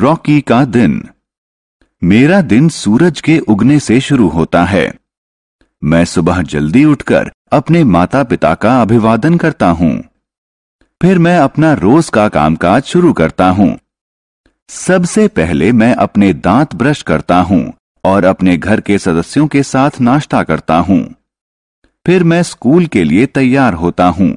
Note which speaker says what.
Speaker 1: Rocky का दिन मेरा दिन सूरज के उगने से शुरू होता है मैं सुबह जल्दी उठकर अपने माता पिता का अभिवादन करता हूं फिर मैं अपना रोज का कामकाज शुरू करता हूं सबसे पहले मैं अपने दांत ब्रश करता हूं और अपने घर के सदस्यों के साथ नाश्ता करता हूं फिर मैं स्कूल के लिए तैयार होता हूं